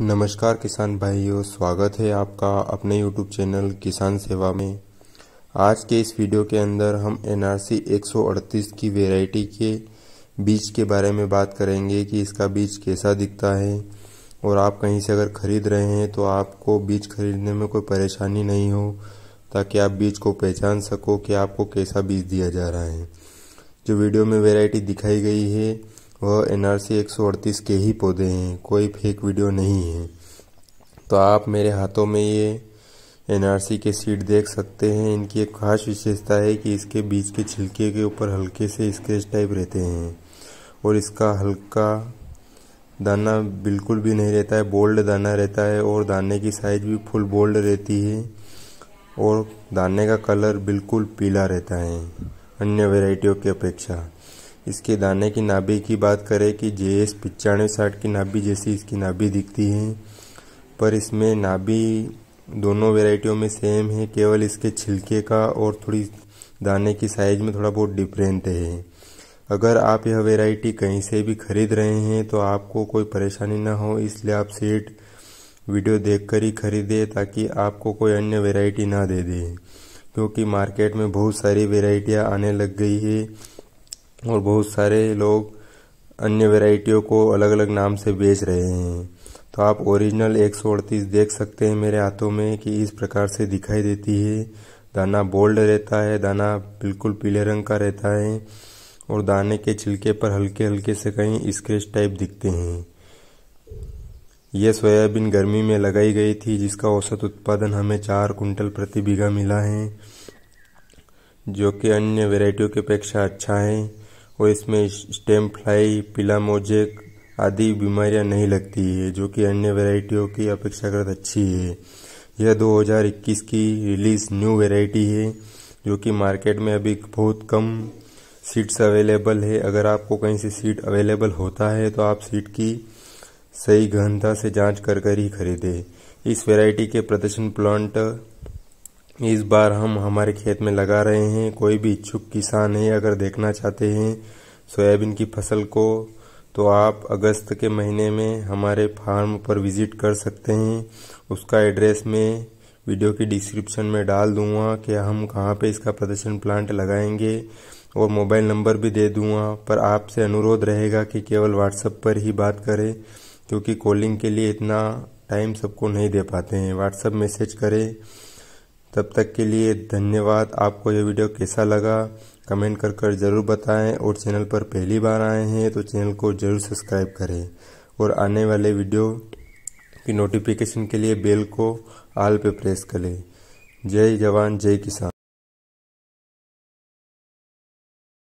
नमस्कार किसान भाइयों स्वागत है आपका अपने YouTube चैनल किसान सेवा में आज के इस वीडियो के अंदर हम सौ 138 की वेराइटी के बीज के बारे में बात करेंगे कि इसका बीज कैसा दिखता है और आप कहीं से अगर ख़रीद रहे हैं तो आपको बीज खरीदने में कोई परेशानी नहीं हो ताकि आप बीज को पहचान सको कि आपको कैसा बीज दिया जा रहा है जो वीडियो में वेराइटी दिखाई गई है वह सी एक सौ अड़तीस के ही पौधे हैं कोई फेक वीडियो नहीं है तो आप मेरे हाथों में ये सी के सीड देख सकते हैं इनकी एक खास विशेषता है कि इसके बीच के छिलके के ऊपर हल्के से स्क्रेच टाइप रहते हैं और इसका हल्का दाना बिल्कुल भी नहीं रहता है बोल्ड दाना रहता है और दाने की साइज भी फुल बोल्ड रहती है और दाने का कलर बिल्कुल पीला रहता है अन्य वेराइटियों की अपेक्षा इसके दाने की नाभि की बात करें कि जे एस पिचानवे साठ की नाभि जैसी इसकी नाभि दिखती है पर इसमें नाभि दोनों वेराइटियों में सेम है केवल इसके छिलके का और थोड़ी दाने की साइज में थोड़ा बहुत डिफरेंट है अगर आप यह वेराइटी कहीं से भी खरीद रहे हैं तो आपको कोई परेशानी ना हो इसलिए आप सेट वीडियो देखकर ही खरीदे ताकि आपको कोई अन्य वेराइटी ना दे दे क्योंकि मार्केट में बहुत सारी वेराइटियाँ आने लग गई है और बहुत सारे लोग अन्य वेराइटियों को अलग अलग नाम से बेच रहे हैं तो आप ओरिजिनल एक देख सकते हैं मेरे हाथों में कि इस प्रकार से दिखाई देती है दाना बोल्ड रहता है दाना बिल्कुल पीले रंग का रहता है और दाने के छिलके पर हल्के हल्के से कहीं स्क्रेच टाइप दिखते हैं यह सोयाबीन गर्मी में लगाई गई थी जिसका औसत उत्पादन हमें चार कुंटल प्रति बीघा मिला है जो कि अन्य वेराइटियों की अपेक्षा अच्छा है और इसमें स्टेम फ्लाई पिलामोजेक आदि बीमारियां नहीं लगती है जो कि अन्य वेराइटियों की अपेक्षाकृत अच्छी है यह 2021 की रिलीज न्यू वेराइटी है जो कि मार्केट में अभी बहुत कम सीट्स अवेलेबल है अगर आपको कहीं से सीट अवेलेबल होता है तो आप सीट की सही गहनता से जांच कर कर ही खरीदें इस वेराइटी के प्रदर्शन प्लांट इस बार हम हमारे खेत में लगा रहे हैं कोई भी इच्छुक किसान है अगर देखना चाहते हैं सोयाबीन की फसल को तो आप अगस्त के महीने में हमारे फार्म पर विज़िट कर सकते हैं उसका एड्रेस में वीडियो की डिस्क्रिप्शन में डाल दूंगा कि हम कहाँ पे इसका प्रदर्शन प्लांट लगाएंगे और मोबाइल नंबर भी दे दूंगा पर आपसे अनुरोध रहेगा कि केवल व्हाट्सएप पर ही बात करें क्योंकि कॉलिंग के लिए इतना टाइम सबको नहीं दे पाते हैं व्हाट्सएप मैसेज करें तब तक के लिए धन्यवाद आपको यह वीडियो कैसा लगा कमेंट कर कर ज़रूर बताएं और चैनल पर पहली बार आए हैं तो चैनल को ज़रूर सब्सक्राइब करें और आने वाले वीडियो की नोटिफिकेशन के लिए बेल को आल पे प्रेस करें जय जवान जय किसान